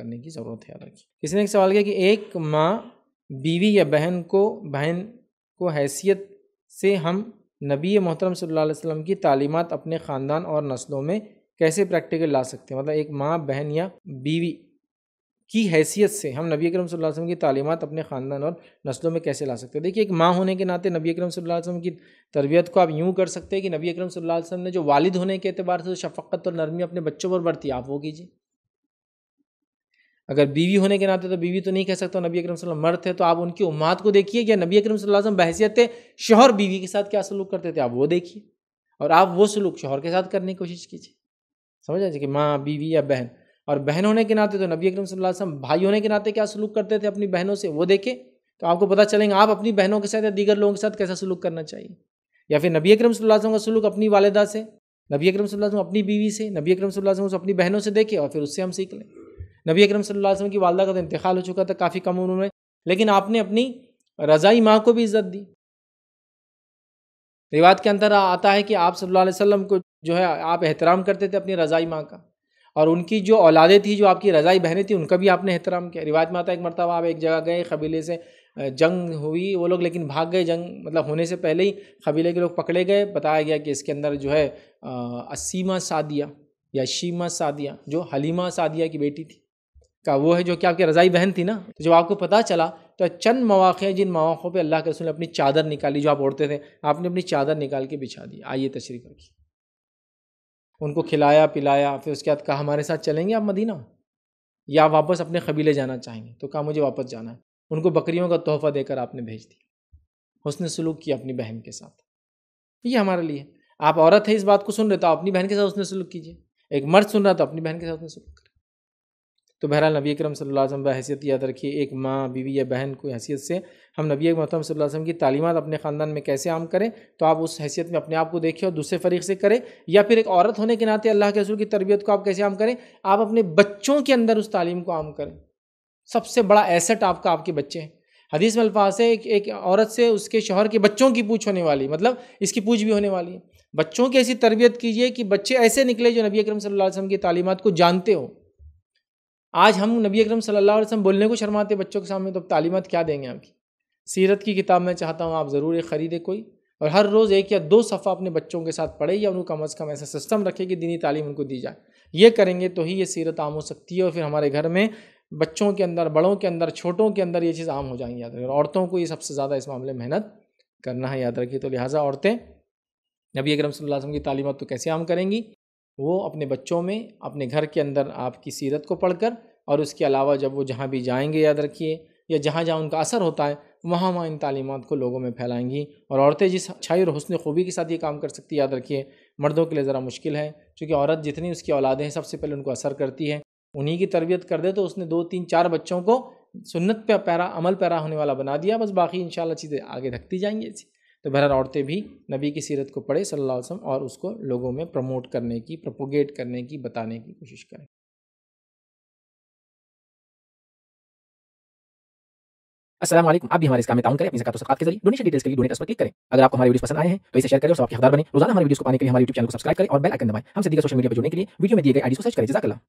करने की ज़रूरत है याद रखिए किसी ने एक सवाल किया कि एक माँ बीवी या बहन को बहन को हैसियत से हम नबी मोहतरम सल्लल्लाहु वसल्लम की तालीमत अपने ख़ानदान और नस्लों में कैसे प्रैक्टिकल ला सकते हैं मतलब एक माँ बहन या बीवी की हैसियत से हम नबी अकरम सल्लल्लाहु अलैहि वसल्लम की तालीमत अपने ख़ानदान और नस्लों में कैसे ला सकते हैं देखिए एक माँ होने के नाते नबी अकरम सल्लल्लाहु अलैहि वसल्लम की तरबियत को आप यूँ कर सकते हैं कि नबी अकरम सल्लल्लाहु अलैहि वसल्लम ने जो वालिद होने के अतबार से शफक़त और नरमी अपने बच्चों पर बरती आप वो कीजिए अगर बीवी होने के नाते तो बीवी तो नहीं कह सकता नबी अकरम सल्लम मर्द थे तो आप उनकी उम्माद को देखिए या नबी अकरम वसल्लम बहसीत थे शोहर बीवी के साथ क्या सलूक करते थे आप वो देखिए और आप वो सलूक शोहर के साथ करने की कोशिश कीजिए समझ आ जाए कि माँ बीवी या बहन और बहन होने के नाते तो नबी अकरम सल्लम भाई होने के नाते क्या सलूक करते थे अपनी बहनों से वो देखें तो आपको पता चलेंगे आप अपनी बहनों के साथ या दीगर लोगों के साथ कैसा सलूक करना चाहिए या फिर नबी अकरम सल्लम का सलूक अपनी वालदा से नबी अकरम सल्लम अपनी बीवी से नबी अकरम सल्लम अपनी बहनों से देखें और फिर उससे हम सीख लें नबी अकरम सल्लल्लाहु अलैहि वसल्लम की वालदा का तो इंतकाल हो चुका था काफ़ी कम उम्र में लेकिन आपने अपनी रज़ाई माँ को भी इज़्ज़त दी रिवाज के अंदर आता है कि आप सल्ला वसम को जो है आप एहतराम करते थे अपनी रज़ाई माँ का और उनकी जो औलादें थी जो आपकी रज़ाई बहनें थी उनका भी आपने एहतराम किया रिवाज में आता है एक मरतबा आप एक जगह गए कबीले से जंग हुई वो लोग लेकिन भाग गए जंग मतलब होने से पहले ही कबीले के लोग पकड़े गए बताया गया कि इसके अंदर जो है असीमा सादिया या शीमा सादिया जो हलीमा सादिया की बेटी थी का वो है जो कि आपकी रज़ाई बहन थी ना तो जब आपको पता चला तो चंद मौाक़े जिन मौाक़ों पर अल्लाह के रसूल ने अपनी चादर निकाली जो आप ओढ़ते थे आपने अपनी चादर निकाल के बिछा दी आइए तशरी रखी उनको खिलाया पिलाया फिर उसके बाद कहा हमारे साथ चलेंगे आप मदीना या आप वापस अपने कबीले जाना चाहेंगे तो कहा मुझे वापस जाना है उनको बकरियों का तोहफ़ा देकर आपने भेज दिया उसने सलूक किया अपनी बहन के साथ ये हमारे लिए आप औरत है इस बात को सुन रहे तो अपनी बहन के साथ उसने सलूक कीजिए एक मर्द सुन रहा तो अपनी बहन के साथ उसने सलूक तो बहरहाल नबी करम वसम बहसीत याद रखिए एक माँ बीवी या बहन को हैसियत से हम नबी महतम वसम की तालीमत अपने ख़ानदान में कैसे आम करें तो आप उस हैसियत में अपने आप को देखें और दूसरे फरीक से करें या फिर एक औरत होने के नाते अल्लाह के रसूल की तरबियत को आप कैसे आम करें आप अपने बच्चों के अंदर उस तालीम को आम करें सबसे बड़ा एसेट आपका आपके बच्चे हैं हदीस में अल्फाज है एक एक औरत से उसके शोहर के बच्चों की पूछ होने वाली मतलब इसकी पूछ भी होने वाली है बच्चों की ऐसी तरबियत कीजिए कि बच्चे ऐसे निकले जो नबी अकरम सल्लल्लाहु अलैहि वसल्लम की तालीमत को जानते हों आज हम नबी अकरम सल्लल्लाहु अलैहि वसल्लम बोलने को शर्माते बच्चों के सामने तो अब तालीमत क्या देंगे आपकी सीरत की किताब मैं चाहता हूँ आप ज़रूर ये ख़रीदें कोई और हर रोज़ एक या दो सफ़ा अपने बच्चों के साथ पढ़े या उनको कम अज़ कम ऐसा सिस्टम रखे कि दीनी तालीम उनको दी जाए ये करेंगे तो ही ये सीरत आम हो सकती है और फिर हमारे घर में बच्चों के अंदर बड़ों के अंदर छोटों के अंदर ये चीज़ आम हो जाएंगी याद रखें औरतों को ये सबसे ज़्यादा इस मामले में मेहनत करना है याद रखिए तो लिहाजा औरतें नबी अकरम सल्लल्लाहु अलैहि वसल्लम की तालीमत तो कैसे आम करेंगी वो अपने बच्चों में अपने घर के अंदर आपकी सीरत को पढ़कर और उसके अलावा जब वो जहाँ भी जाएंगे याद रखिए या जहाँ जहाँ उनका असर होता है वहाँ वहाँ इन तालीमत को लोगों में फैलाएंगी और औरतें जिस अच्छाई और हसन खूबी के साथ ये काम कर सकती याद रखिए मर्दों के लिए ज़रा मुश्किल है क्योंकि औरत जितनी उसकी औलादें हैं सबसे पहले उनको असर करती है उन्हीं की तरबियत कर दे तो उसने दो तीन चार बच्चों को सुन्नत पे पैरा अमल पैरा होने वाला बना दिया बस बाकी इन चीज़ें आगे धकती जाएंगी ऐसी तो बहरहाल औरतें भी नबी की सीरत को पढ़े सल्लल्लाहु अलैहि वसल्लम और उसको लोगों में प्रमोट करने की प्रपोगेट करने की बताने की कोशिश करें असलम आप भी हमारे इस काम में ताउन करें अपनी जकात सकात के जरिए डोनेशन डिटेल्स के लिए डोनेट पर क्लिक करें अगर आपको हमारे वीडियो पसंद आए हैं तो इसे शेयर करें और आपके हकदार बने रोजाना हमारे वीडियो को पाने के लिए हमारे यूट्यूब चैनल को सब्सक्राइब करें और बेल आइकन दबाएं हम सीधे सोशल मीडिया पर जुड़ने के लिए वीडियो में दिए गए आईडी को सर्च करें जजाकला